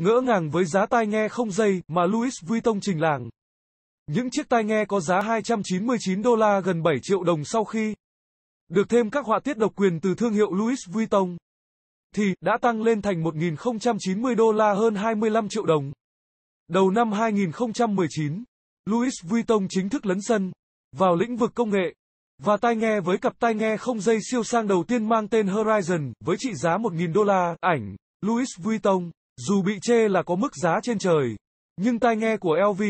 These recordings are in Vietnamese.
Ngỡ ngàng với giá tai nghe không dây mà Louis Vuitton trình làng. Những chiếc tai nghe có giá 299 đô la gần 7 triệu đồng sau khi được thêm các họa tiết độc quyền từ thương hiệu Louis Vuitton thì đã tăng lên thành 1.090 đô la hơn 25 triệu đồng. Đầu năm 2019, Louis Vuitton chính thức lấn sân vào lĩnh vực công nghệ và tai nghe với cặp tai nghe không dây siêu sang đầu tiên mang tên Horizon với trị giá 1.000 đô la. Ảnh Louis Vuitton dù bị chê là có mức giá trên trời, nhưng tai nghe của LV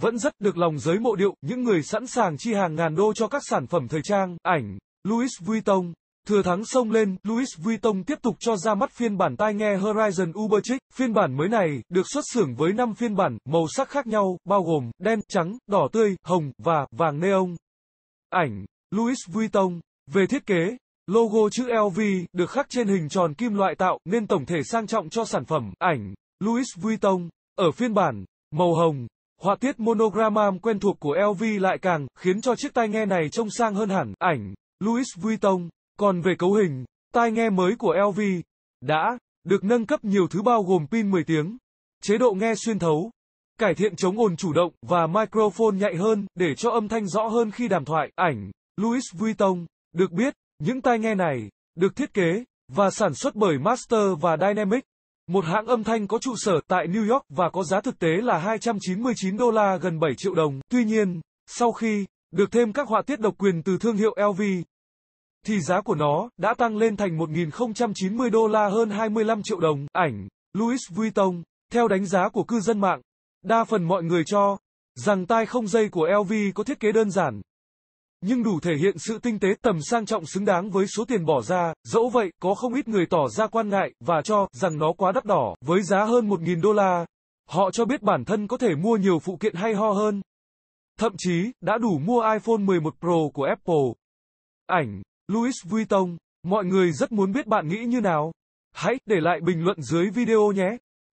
vẫn rất được lòng giới mộ điệu, những người sẵn sàng chi hàng ngàn đô cho các sản phẩm thời trang, ảnh, Louis Vuitton. Thừa thắng sông lên, Louis Vuitton tiếp tục cho ra mắt phiên bản tai nghe Horizon Uberchick. Phiên bản mới này được xuất xưởng với 5 phiên bản, màu sắc khác nhau, bao gồm đen, trắng, đỏ tươi, hồng và vàng neon. Ảnh Louis Vuitton. Về thiết kế, Logo chữ LV được khắc trên hình tròn kim loại tạo nên tổng thể sang trọng cho sản phẩm. Ảnh Louis Vuitton ở phiên bản màu hồng, họa tiết monogram quen thuộc của LV lại càng khiến cho chiếc tai nghe này trông sang hơn hẳn. Ảnh Louis Vuitton. Còn về cấu hình, tai nghe mới của LV đã được nâng cấp nhiều thứ bao gồm pin 10 tiếng, chế độ nghe xuyên thấu, cải thiện chống ồn chủ động và microphone nhạy hơn để cho âm thanh rõ hơn khi đàm thoại. Ảnh Louis Vuitton được biết những tai nghe này được thiết kế và sản xuất bởi Master và Dynamic, một hãng âm thanh có trụ sở tại New York và có giá thực tế là 299 đô la gần 7 triệu đồng. Tuy nhiên, sau khi được thêm các họa tiết độc quyền từ thương hiệu LV, thì giá của nó đã tăng lên thành 1.090 đô la hơn 25 triệu đồng. Ảnh, Louis Vuitton, theo đánh giá của cư dân mạng, đa phần mọi người cho rằng tai không dây của LV có thiết kế đơn giản, nhưng đủ thể hiện sự tinh tế tầm sang trọng xứng đáng với số tiền bỏ ra. Dẫu vậy, có không ít người tỏ ra quan ngại và cho rằng nó quá đắt đỏ, với giá hơn 1.000 đô la. Họ cho biết bản thân có thể mua nhiều phụ kiện hay ho hơn. Thậm chí, đã đủ mua iPhone 11 Pro của Apple. Ảnh, Louis Vuitton. Mọi người rất muốn biết bạn nghĩ như nào. Hãy để lại bình luận dưới video nhé.